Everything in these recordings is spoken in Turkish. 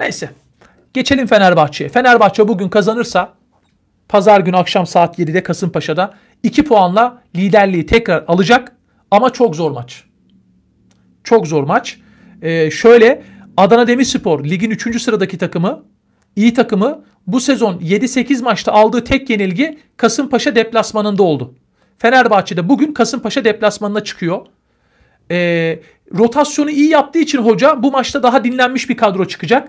Neyse. Geçelim Fenerbahçe'ye. Fenerbahçe bugün kazanırsa pazar günü akşam saat 7'de Kasımpaşa'da 2 puanla liderliği tekrar alacak ama çok zor maç. Çok zor maç. Ee, şöyle Adana Demirspor ligin 3. sıradaki takımı iyi takımı bu sezon 7-8 maçta aldığı tek yenilgi Kasımpaşa deplasmanında oldu. Fenerbahçe de bugün Kasımpaşa deplasmanına çıkıyor. Ee, rotasyonu iyi yaptığı için hoca bu maçta daha dinlenmiş bir kadro çıkacak.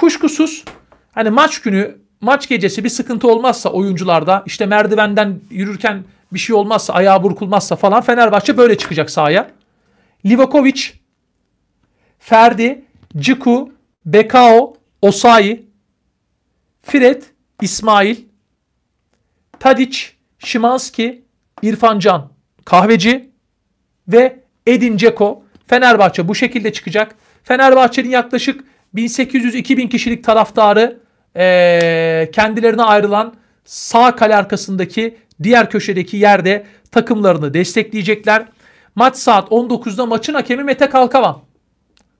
Kuşkusuz hani maç günü maç gecesi bir sıkıntı olmazsa oyuncularda işte merdivenden yürürken bir şey olmazsa ayağı burkulmazsa falan Fenerbahçe böyle çıkacak sahaya. Livakovic, Ferdi, Ciku, Bekao, Osayi, Fred, İsmail, Tadic, Şimanski, İrfan Can, Kahveci ve Edin Ceko. Fenerbahçe bu şekilde çıkacak. Fenerbahçe'nin yaklaşık 1800-2000 kişilik taraftarı e, kendilerine ayrılan sağ kale arkasındaki diğer köşedeki yerde takımlarını destekleyecekler. Maç saat 19'da maçın hakemi Mete Kalkavan.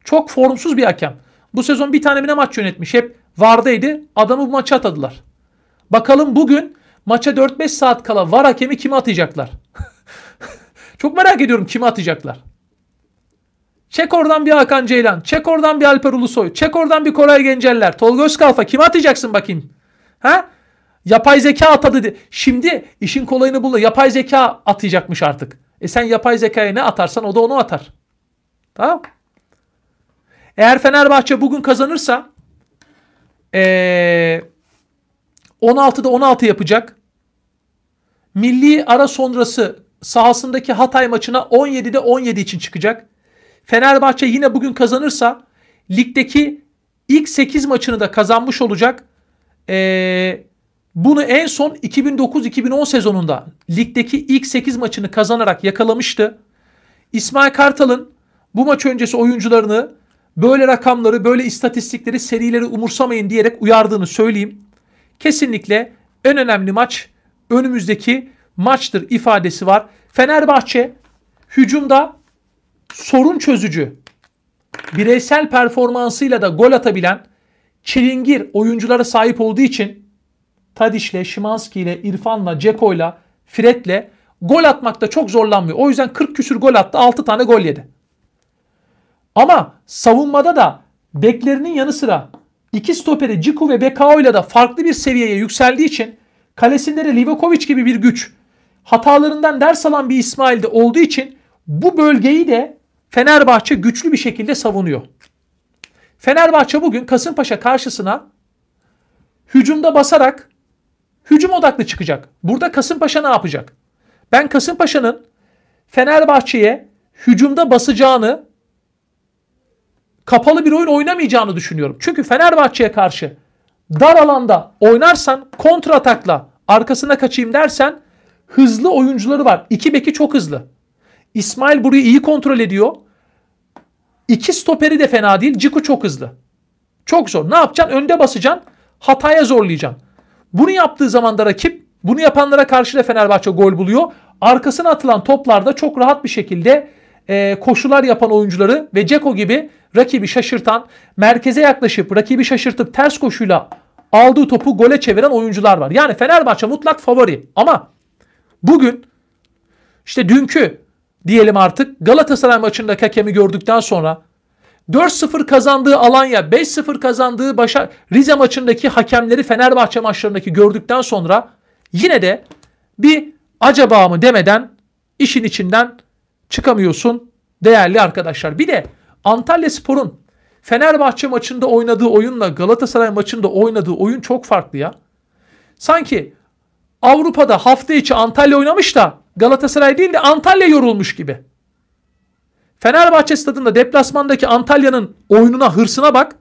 Çok formsuz bir hakem. Bu sezon bir tane bile maç yönetmiş. Hep vardaydı. Adamı bu maça atadılar. Bakalım bugün maça 4-5 saat kala var hakemi kime atacaklar? Çok merak ediyorum kime atacaklar. Çek oradan bir Hakan Ceylan. Çek oradan bir Alper Ulusoy. Çek oradan bir Koray Genceller. Tolga Özkalfa. Kime atacaksın bakayım? Ha? Yapay zeka atadı. Şimdi işin kolayını buldu. Yapay zeka atacakmış artık. E sen yapay zekaya ne atarsan o da onu atar. Tamam Eğer Fenerbahçe bugün kazanırsa ee, 16'da 16 yapacak. Milli ara sonrası sahasındaki Hatay maçına 17'de 17 için çıkacak. Fenerbahçe yine bugün kazanırsa ligdeki ilk 8 maçını da kazanmış olacak. Ee, bunu en son 2009-2010 sezonunda ligdeki ilk 8 maçını kazanarak yakalamıştı. İsmail Kartal'ın bu maç öncesi oyuncularını böyle rakamları, böyle istatistikleri, serileri umursamayın diyerek uyardığını söyleyeyim. Kesinlikle en önemli maç önümüzdeki maçtır ifadesi var. Fenerbahçe hücumda sorun çözücü, bireysel performansıyla da gol atabilen çilingir oyunculara sahip olduğu için Tadiş'le, Şimanski'yle, İrfan'la, Ceko'yla, Fred'le gol atmakta çok zorlanmıyor. O yüzden 40 küsür gol attı, 6 tane gol yedi. Ama savunmada da beklerinin yanı sıra iki stoperi Ciku ve Bekao ile de farklı bir seviyeye yükseldiği için kalesinde de Livakovic gibi bir güç hatalarından ders alan bir İsmail'de olduğu için bu bölgeyi de Fenerbahçe güçlü bir şekilde savunuyor. Fenerbahçe bugün Kasımpaşa karşısına hücumda basarak hücum odaklı çıkacak. Burada Kasımpaşa ne yapacak? Ben Kasımpaşa'nın Fenerbahçe'ye hücumda basacağını kapalı bir oyun oynamayacağını düşünüyorum. Çünkü Fenerbahçe'ye karşı dar alanda oynarsan kontra atakla arkasına kaçayım dersen hızlı oyuncuları var. İki beki çok hızlı. İsmail burayı iyi kontrol ediyor. İki stoperi de fena değil. Ciku çok hızlı. Çok zor. Ne yapacaksın? Önde basacaksın. Hataya zorlayacaksın. Bunu yaptığı zaman da rakip bunu yapanlara karşı da Fenerbahçe gol buluyor. Arkasına atılan toplarda çok rahat bir şekilde e, koşular yapan oyuncuları ve Ceko gibi rakibi şaşırtan, merkeze yaklaşıp rakibi şaşırtıp ters koşuyla aldığı topu gole çeviren oyuncular var. Yani Fenerbahçe mutlak favori ama bugün işte dünkü diyelim artık Galatasaray maçında hakemi gördükten sonra 4-0 kazandığı Alanya, 5-0 kazandığı Başar Rize maçındaki hakemleri Fenerbahçe maçlarındaki gördükten sonra yine de bir acaba mı demeden işin içinden çıkamıyorsun değerli arkadaşlar. Bir de Antalya Spor'un Fenerbahçe maçında oynadığı oyunla Galatasaray maçında oynadığı oyun çok farklı ya. Sanki Avrupa'da hafta içi Antalya oynamış da Galatasaray değil de Antalya yorulmuş gibi. Fenerbahçe stadında deplasmandaki Antalya'nın oyununa hırsına bak.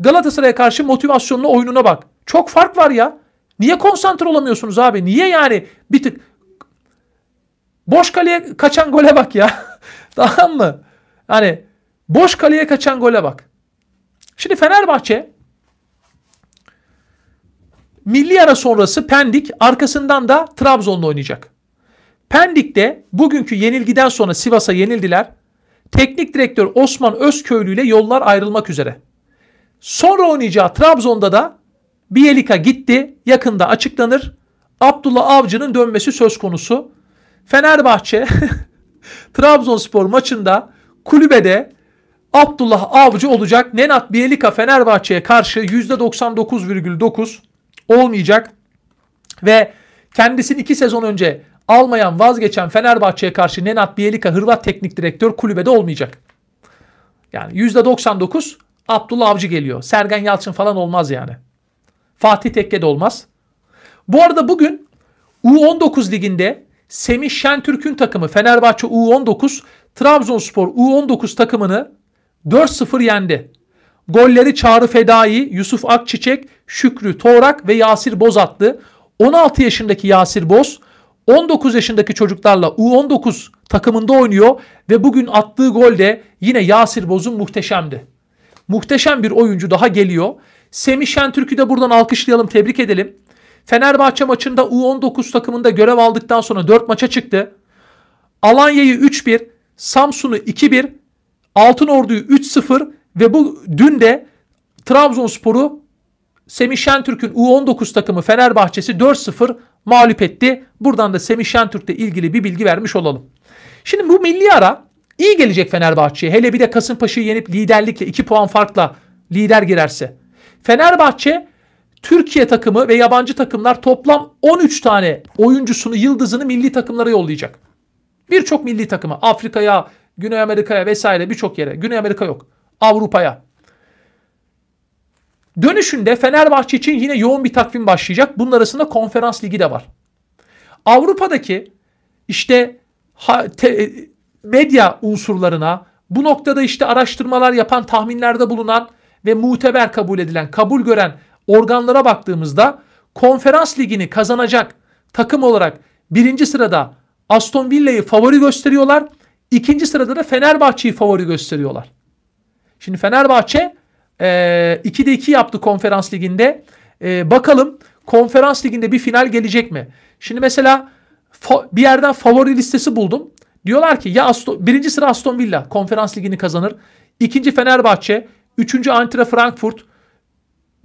Galatasaray'a karşı motivasyonlu oyununa bak. Çok fark var ya. Niye konsantre olamıyorsunuz abi? Niye yani bir tık boş kaleye kaçan gole bak ya. tamam mı? Hani boş kaleye kaçan gole bak. Şimdi Fenerbahçe milli ara sonrası Pendik arkasından da Trabzon'da oynayacak. Pendik'te bugünkü yenilgiden sonra Sivas'a yenildiler. Teknik direktör Osman Özköylü ile yollar ayrılmak üzere. Sonra oynayacağı Trabzon'da da Bielika gitti. Yakında açıklanır. Abdullah Avcı'nın dönmesi söz konusu. Fenerbahçe Trabzonspor maçında kulübede Abdullah Avcı olacak. Nenat Bielika Fenerbahçe'ye karşı %99,9 olmayacak. Ve kendisini iki sezon önce Almayan vazgeçen Fenerbahçe'ye karşı Nenat Bielika Hırvat teknik direktör kulübede olmayacak. Yani %99 Abdullah Avcı geliyor. Sergen Yalçın falan olmaz yani. Fatih Tekke de olmaz. Bu arada bugün U19 liginde Semih Şentürk'ün takımı Fenerbahçe U19 Trabzonspor U19 takımını 4-0 yendi. Golleri Çağrı Fedai, Yusuf Akçiçek, Şükrü Toğrak ve Yasir Boz attı. 16 yaşındaki Yasir Boz 19 yaşındaki çocuklarla U19 takımında oynuyor ve bugün attığı gol de yine Yasir Boz'un muhteşemdi. Muhteşem bir oyuncu daha geliyor. Semih Şentürk'ü de buradan alkışlayalım, tebrik edelim. Fenerbahçe maçında U19 takımında görev aldıktan sonra 4 maça çıktı. Alanya'yı 3-1, Samsun'u 2-1, Altınordu'yu 3-0 ve bu dün de Trabzonspor'u Semih Şentürk'ün U19 takımı Fenerbahçe'si 4-0 mağlup etti. Buradan da Semih Şentürk'le ilgili bir bilgi vermiş olalım. Şimdi bu milli ara iyi gelecek Fenerbahçe'ye. Hele bir de Kasımpaşa'yı yenip liderlikle 2 puan farkla lider girerse. Fenerbahçe Türkiye takımı ve yabancı takımlar toplam 13 tane oyuncusunu, yıldızını milli takımlara yollayacak. Birçok milli takıma, Afrika'ya, Güney Amerika'ya vesaire birçok yere. Güney Amerika yok. Avrupa'ya. Dönüşünde Fenerbahçe için yine yoğun bir takvim başlayacak. Bunun arasında konferans ligi de var. Avrupa'daki işte ha, te, e, medya unsurlarına bu noktada işte araştırmalar yapan, tahminlerde bulunan ve muteber kabul edilen, kabul gören organlara baktığımızda konferans ligini kazanacak takım olarak birinci sırada Aston Villa'yı favori gösteriyorlar. İkinci sırada da Fenerbahçe'yi favori gösteriyorlar. Şimdi Fenerbahçe 2 2'de 2 yaptı konferans liginde. E, bakalım konferans liginde bir final gelecek mi? Şimdi mesela bir yerden favori listesi buldum. Diyorlar ki ya Aston, birinci sıra Aston Villa konferans ligini kazanır. İkinci Fenerbahçe. Üçüncü Antra Frankfurt.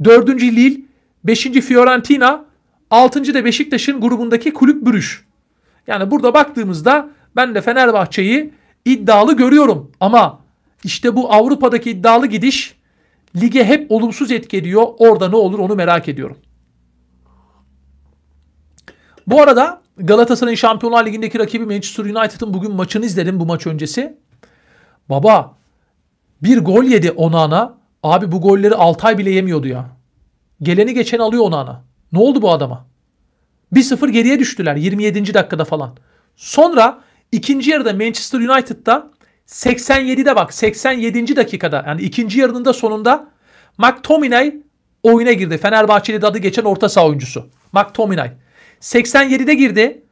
Dördüncü Lille. Beşinci Fiorentina. Altıncı da Beşiktaş'ın grubundaki kulüp bürüş. Yani burada baktığımızda ben de Fenerbahçe'yi iddialı görüyorum. Ama işte bu Avrupa'daki iddialı gidiş lige hep olumsuz etki ediyor. Orada ne olur onu merak ediyorum. Bu arada Galatasaray'ın Şampiyonlar Ligi'ndeki rakibi Manchester United'ın bugün maçını izledim bu maç öncesi. Baba bir gol yedi Onana. Abi bu golleri Altay bile yemiyordu ya. Geleni geçen alıyor Onana. Ne oldu bu adama? 1-0 geriye düştüler 27. dakikada falan. Sonra ikinci yarıda Manchester United'da 87'de bak 87. dakikada yani ikinci yarının da sonunda McTominay oyuna girdi. Fenerbahçe'de adı geçen orta saha oyuncusu. McTominay. 87'de girdi.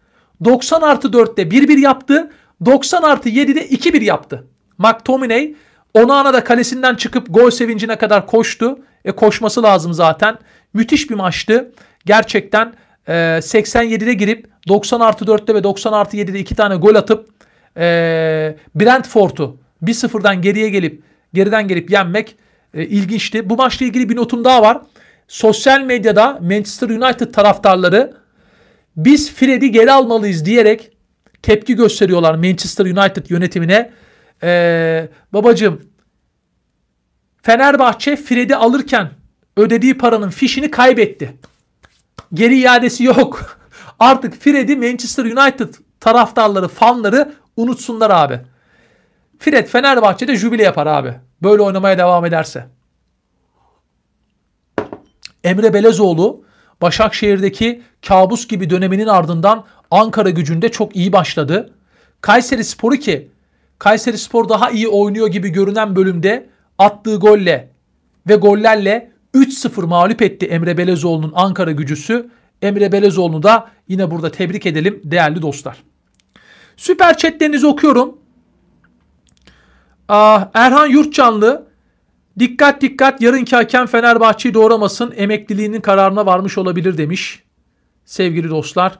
90 artı 4'te 1-1 yaptı. 90 artı 7'de 2-1 yaptı. McTominay Onana da kalesinden çıkıp gol sevincine kadar koştu. E koşması lazım zaten. Müthiş bir maçtı. Gerçekten e, 87'de girip 90 artı 4'te ve 90 artı 7'de 2 tane gol atıp e, ee, Brentford'u 1-0'dan geriye gelip geriden gelip yenmek e, ilginçti. Bu maçla ilgili bir notum daha var. Sosyal medyada Manchester United taraftarları biz Fred'i geri almalıyız diyerek tepki gösteriyorlar Manchester United yönetimine. Ee, babacığım Fenerbahçe Fred'i alırken ödediği paranın fişini kaybetti. Geri iadesi yok. Artık Fred'i Manchester United taraftarları, fanları Unutsunlar abi. Fred Fenerbahçe'de jubile yapar abi. Böyle oynamaya devam ederse. Emre Belezoğlu Başakşehir'deki kabus gibi döneminin ardından Ankara gücünde çok iyi başladı. Kayseri Sporu ki Kayseri Spor daha iyi oynuyor gibi görünen bölümde attığı golle ve gollerle 3-0 mağlup etti Emre Belezoğlu'nun Ankara gücüsü. Emre Belezoğlu'nu da yine burada tebrik edelim değerli dostlar. Süper chatlerinizi okuyorum. Aa, ah, Erhan Yurtcanlı dikkat dikkat yarınki hakem Fenerbahçe'yi doğramasın emekliliğinin kararına varmış olabilir demiş. Sevgili dostlar.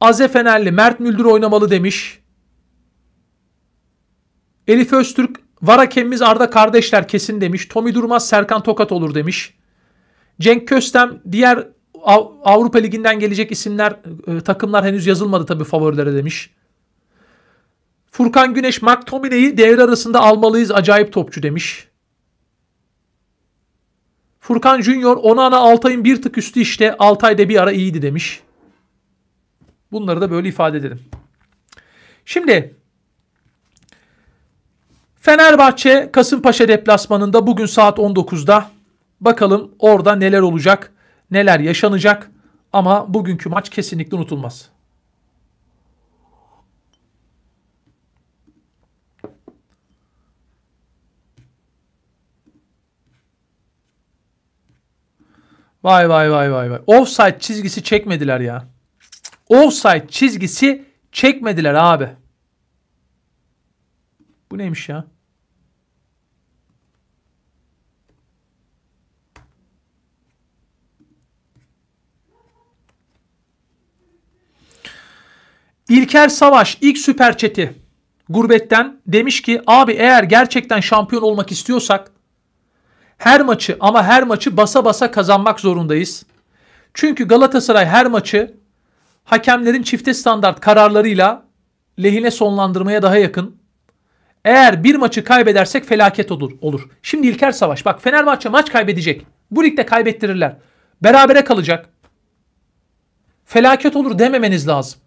Aze Fenerli Mert Müldür oynamalı demiş. Elif Öztürk var hakemimiz Arda kardeşler kesin demiş. Tommy Durmaz Serkan Tokat olur demiş. Cenk Köstem diğer Av, Avrupa Ligi'nden gelecek isimler, e, takımlar henüz yazılmadı tabii favorilere demiş. Furkan Güneş, McTominay'i devre arasında almalıyız. Acayip topçu demiş. Furkan Junior, ona ana Altay'ın bir tık üstü işte. Altay'da bir ara iyiydi demiş. Bunları da böyle ifade edelim. Şimdi Fenerbahçe Kasımpaşa deplasmanında bugün saat 19'da bakalım orada neler olacak neler yaşanacak ama bugünkü maç kesinlikle unutulmaz. Vay vay vay vay vay. Offside çizgisi çekmediler ya. Offside çizgisi çekmediler abi. Bu neymiş ya? İlker Savaş ilk süper çeti gurbetten demiş ki abi eğer gerçekten şampiyon olmak istiyorsak her maçı ama her maçı basa basa kazanmak zorundayız. Çünkü Galatasaray her maçı hakemlerin çifte standart kararlarıyla lehine sonlandırmaya daha yakın. Eğer bir maçı kaybedersek felaket olur. olur. Şimdi İlker Savaş bak Fenerbahçe maç kaybedecek. Bu ligde kaybettirirler. Berabere kalacak. Felaket olur dememeniz lazım.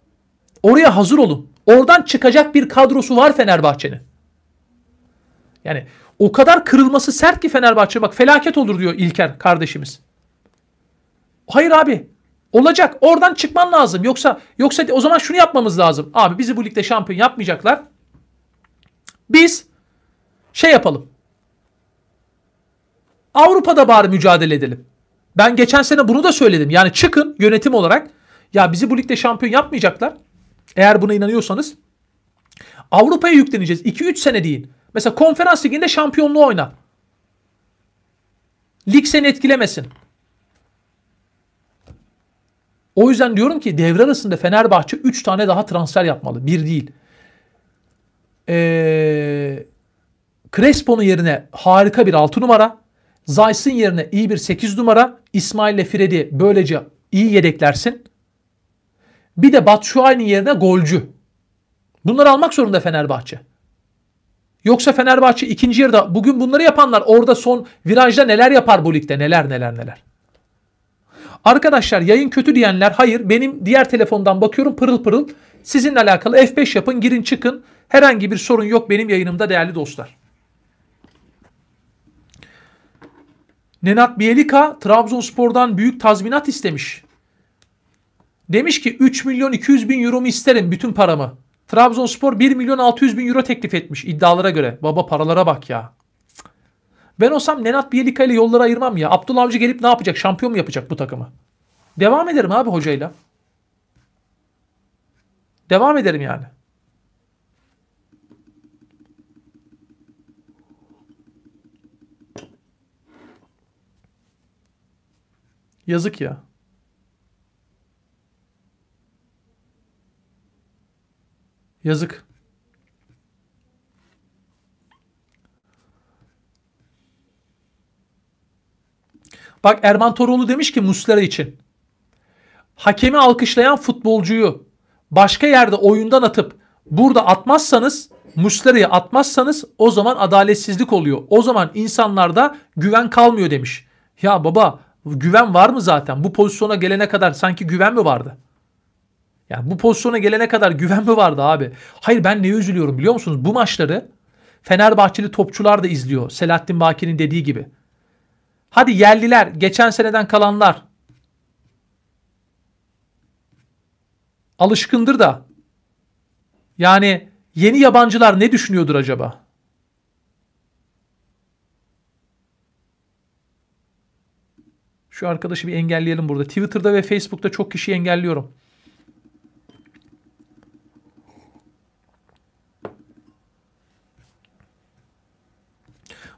Oraya hazır olun. Oradan çıkacak bir kadrosu var Fenerbahçe'nin. Yani o kadar kırılması sert ki Fenerbahçe bak felaket olur diyor İlker kardeşimiz. Hayır abi. Olacak. Oradan çıkman lazım. Yoksa yoksa o zaman şunu yapmamız lazım. Abi bizi bu ligde şampiyon yapmayacaklar. Biz şey yapalım. Avrupa'da bari mücadele edelim. Ben geçen sene bunu da söyledim. Yani çıkın yönetim olarak. Ya bizi bu ligde şampiyon yapmayacaklar. Eğer buna inanıyorsanız Avrupa'ya yükleneceğiz. 2-3 sene deyin. Mesela konferans liginde şampiyonluğu oyna. Lig seni etkilemesin. O yüzden diyorum ki devre arasında Fenerbahçe 3 tane daha transfer yapmalı. Bir değil. Ee, Crespo'nun yerine harika bir 6 numara. Zayt'sın yerine iyi bir 8 numara. İsmail ile Fred'i böylece iyi yedeklersin. Bir de Batshuayi'nin yerine golcü. Bunları almak zorunda Fenerbahçe. Yoksa Fenerbahçe ikinci yarıda bugün bunları yapanlar orada son virajda neler yapar bu ligde neler neler neler. Arkadaşlar yayın kötü diyenler hayır benim diğer telefondan bakıyorum pırıl pırıl. Sizinle alakalı F5 yapın girin çıkın. Herhangi bir sorun yok benim yayınımda değerli dostlar. Nenat Bielika Trabzonspor'dan büyük tazminat istemiş. Demiş ki 3 milyon 200 bin euro mu isterim bütün paramı. Trabzonspor 1 milyon 600 bin euro teklif etmiş iddialara göre. Baba paralara bak ya. Ben olsam Nenat Bielika ile yolları ayırmam ya. Abdullah Avcı gelip ne yapacak? Şampiyon mu yapacak bu takımı? Devam ederim abi hocayla. Devam ederim yani. Yazık ya. Yazık. Bak Erman Toroğlu demiş ki Muslera için. Hakemi alkışlayan futbolcuyu başka yerde oyundan atıp burada atmazsanız Muslera'yı atmazsanız o zaman adaletsizlik oluyor. O zaman insanlarda güven kalmıyor demiş. Ya baba güven var mı zaten? Bu pozisyona gelene kadar sanki güven mi vardı? Yani bu pozisyona gelene kadar güven mi vardı abi? Hayır ben neye üzülüyorum biliyor musunuz? Bu maçları Fenerbahçeli topçular da izliyor. Selahattin Baki'nin dediği gibi. Hadi yerliler, geçen seneden kalanlar. Alışkındır da. Yani yeni yabancılar ne düşünüyordur acaba? Şu arkadaşı bir engelleyelim burada. Twitter'da ve Facebook'ta çok kişi engelliyorum.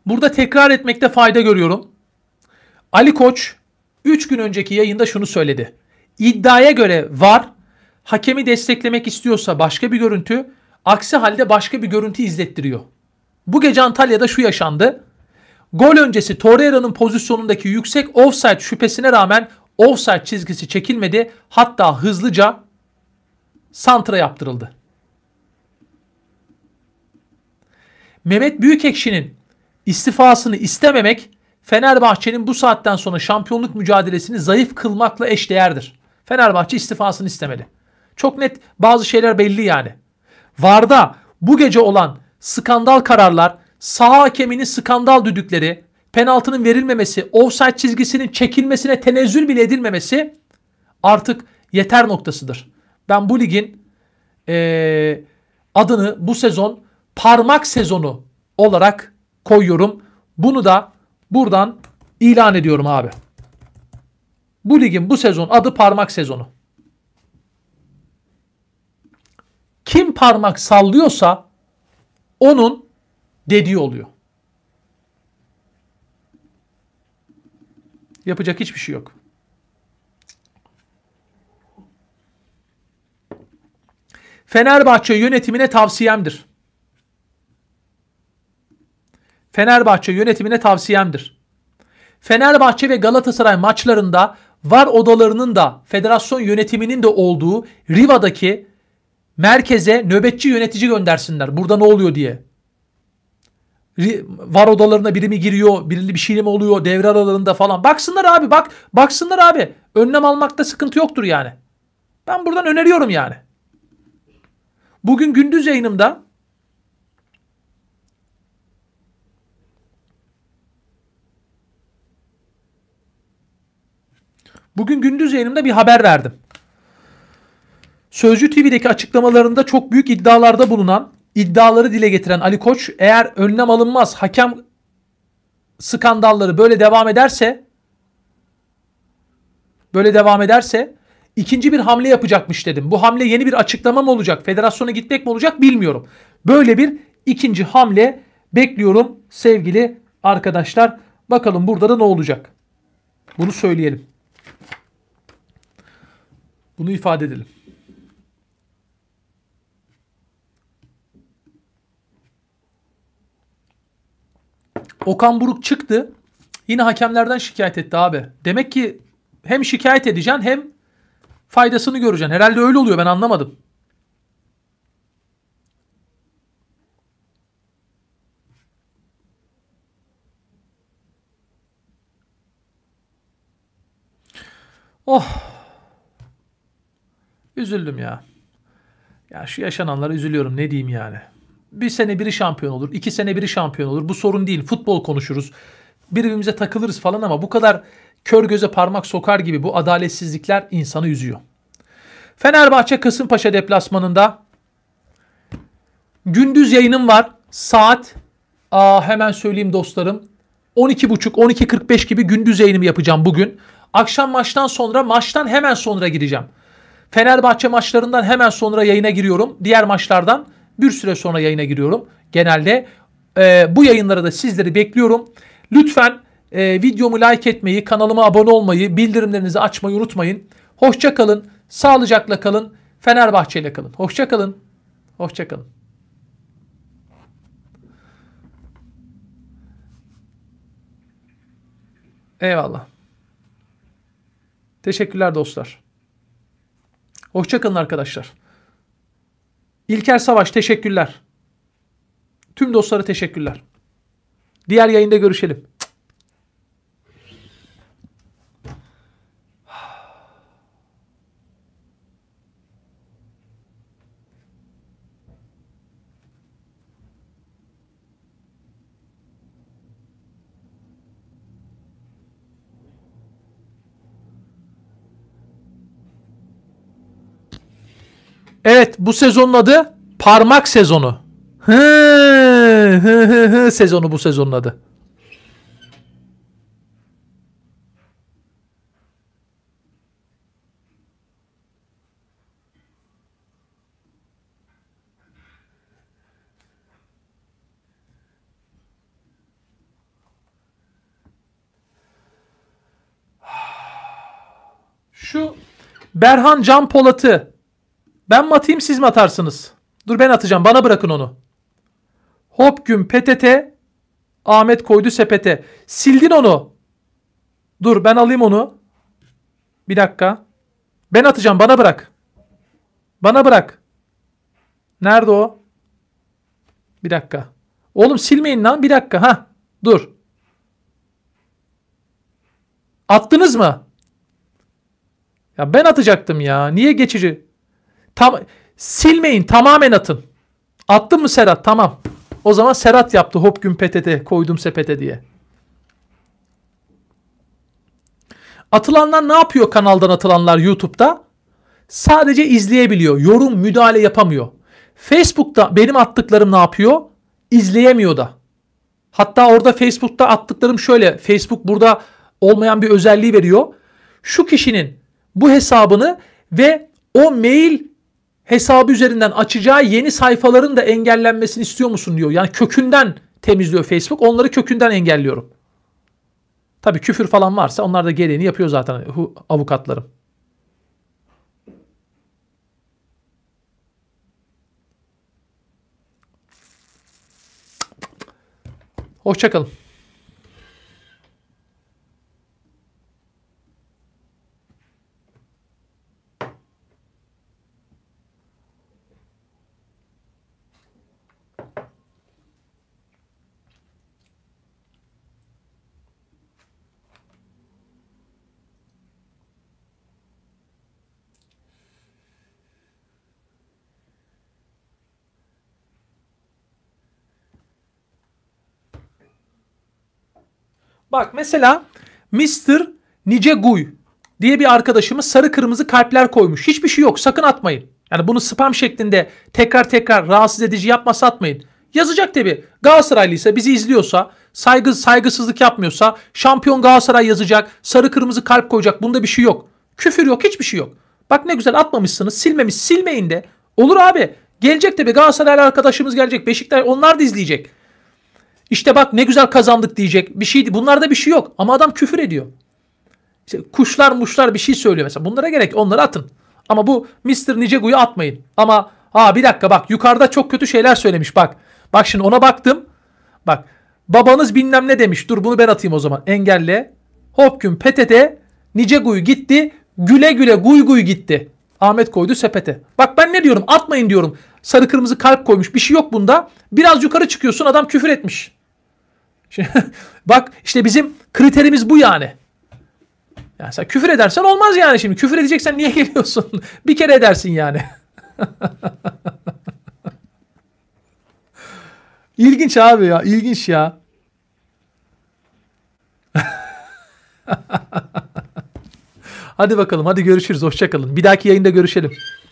Burada tekrar etmekte fayda görüyorum. Ali Koç 3 gün önceki yayında şunu söyledi. İddiaya göre var hakemi desteklemek istiyorsa başka bir görüntü, aksi halde başka bir görüntü izlettiriyor. Bu gece Antalya'da şu yaşandı. Gol öncesi Torreira'nın pozisyonundaki yüksek offside şüphesine rağmen offside çizgisi çekilmedi. Hatta hızlıca santra yaptırıldı. Mehmet Büyükekşi'nin istifasını istememek Fenerbahçe'nin bu saatten sonra şampiyonluk mücadelesini zayıf kılmakla eşdeğerdir. Fenerbahçe istifasını istemeli. Çok net bazı şeyler belli yani. Varda bu gece olan skandal kararlar, sağ hakeminin skandal düdükleri, penaltının verilmemesi, offside çizgisinin çekilmesine tenezzül bile edilmemesi artık yeter noktasıdır. Ben bu ligin e, adını bu sezon parmak sezonu olarak koyuyorum. Bunu da buradan ilan ediyorum abi. Bu ligin bu sezon adı parmak sezonu. Kim parmak sallıyorsa onun dediği oluyor. Yapacak hiçbir şey yok. Fenerbahçe yönetimine tavsiyemdir. Fenerbahçe yönetimine tavsiyemdir. Fenerbahçe ve Galatasaray maçlarında var odalarının da federasyon yönetiminin de olduğu Riva'daki merkeze nöbetçi yönetici göndersinler. Burada ne oluyor diye. Var odalarına biri mi giriyor, birili bir şey mi oluyor devre aralarında falan. Baksınlar abi bak, baksınlar abi. Önlem almakta sıkıntı yoktur yani. Ben buradan öneriyorum yani. Bugün gündüz yayınımda Bugün gündüz yayınımda bir haber verdim. Sözcü TV'deki açıklamalarında çok büyük iddialarda bulunan, iddiaları dile getiren Ali Koç eğer önlem alınmaz hakem skandalları böyle devam ederse böyle devam ederse ikinci bir hamle yapacakmış dedim. Bu hamle yeni bir açıklama mı olacak? Federasyona gitmek mi olacak bilmiyorum. Böyle bir ikinci hamle bekliyorum sevgili arkadaşlar. Bakalım burada da ne olacak? Bunu söyleyelim. Bunu ifade edelim. Okan Buruk çıktı. Yine hakemlerden şikayet etti abi. Demek ki hem şikayet edeceksin hem faydasını göreceksin. Herhalde öyle oluyor ben anlamadım. Oh Üzüldüm ya. Ya şu yaşananlara üzülüyorum ne diyeyim yani. Bir sene biri şampiyon olur, iki sene biri şampiyon olur. Bu sorun değil. Futbol konuşuruz. Birbirimize takılırız falan ama bu kadar kör göze parmak sokar gibi bu adaletsizlikler insanı üzüyor. Fenerbahçe Kasımpaşa deplasmanında gündüz yayınım var. Saat aa, hemen söyleyeyim dostlarım. 12.30 12.45 gibi gündüz yayınımı yapacağım bugün. Akşam maçtan sonra maçtan hemen sonra gireceğim. Fenerbahçe maçlarından hemen sonra yayına giriyorum. Diğer maçlardan bir süre sonra yayına giriyorum. Genelde e, bu yayınlara da sizleri bekliyorum. Lütfen e, videomu like etmeyi, kanalıma abone olmayı, bildirimlerinizi açmayı unutmayın. Hoşça kalın, sağlıcakla kalın, Fenerbahçe ile kalın. Hoşça kalın, hoşça kalın. Eyvallah. Teşekkürler dostlar. Hoşçakalın arkadaşlar. İlker Savaş teşekkürler. Tüm dostlara teşekkürler. Diğer yayında görüşelim. Evet bu sezonun adı parmak sezonu. Hı, hı, hı, hı sezonu bu sezonun adı. Şu Berhan Can Polat'ı ben mi atayım siz mi atarsınız? Dur ben atacağım bana bırakın onu. Hop gün PTT Ahmet koydu sepete. Sildin onu. Dur ben alayım onu. Bir dakika. Ben atacağım bana bırak. Bana bırak. Nerede o? Bir dakika. Oğlum silmeyin lan bir dakika ha. Dur. Attınız mı? Ya ben atacaktım ya. Niye geçici? Tam, silmeyin tamamen atın. Attın mı Serhat? Tamam. O zaman Serhat yaptı hop gün petete koydum sepete diye. Atılanlar ne yapıyor kanaldan atılanlar YouTube'da? Sadece izleyebiliyor. Yorum müdahale yapamıyor. Facebook'ta benim attıklarım ne yapıyor? İzleyemiyor da. Hatta orada Facebook'ta attıklarım şöyle. Facebook burada olmayan bir özelliği veriyor. Şu kişinin bu hesabını ve o mail hesabı üzerinden açacağı yeni sayfaların da engellenmesini istiyor musun diyor. Yani kökünden temizliyor Facebook. Onları kökünden engelliyorum. Tabii küfür falan varsa onlar da gereğini yapıyor zaten avukatlarım. Hoşçakalın. Bak mesela Mr. Nice Guy diye bir arkadaşımız sarı kırmızı kalpler koymuş. Hiçbir şey yok sakın atmayın. Yani bunu spam şeklinde tekrar tekrar rahatsız edici yapma satmayın. Yazacak tabi. Galatasaraylıysa bizi izliyorsa saygı saygısızlık yapmıyorsa şampiyon Galatasaray yazacak. Sarı kırmızı kalp koyacak. Bunda bir şey yok. Küfür yok hiçbir şey yok. Bak ne güzel atmamışsınız silmemiş silmeyin de. Olur abi. Gelecek tabi Galatasaraylı arkadaşımız gelecek. Beşiktaş onlar da izleyecek. İşte bak ne güzel kazandık diyecek. Bir şey bunlarda bir şey yok ama adam küfür ediyor. İşte kuşlar muşlar bir şey söylüyor mesela. Bunlara gerek onları atın. Ama bu Mr. Nicegu'yu atmayın. Ama ha bir dakika bak yukarıda çok kötü şeyler söylemiş bak. Bak şimdi ona baktım. Bak babanız bilmem ne demiş. Dur bunu ben atayım o zaman. Engelle. Hopkün Petete Nicegu'yu gitti. Güle güle guy guy gitti. Ahmet koydu sepete. Bak ben ne diyorum atmayın diyorum. Sarı kırmızı kalp koymuş bir şey yok bunda. Biraz yukarı çıkıyorsun adam küfür etmiş. Şimdi, bak işte bizim kriterimiz bu yani. Yani sen küfür edersen olmaz yani şimdi. Küfür edeceksen niye geliyorsun? bir kere edersin yani. İlginç abi ya. ilginç ya. hadi bakalım. Hadi görüşürüz. Hoşçakalın. Bir dahaki yayında görüşelim.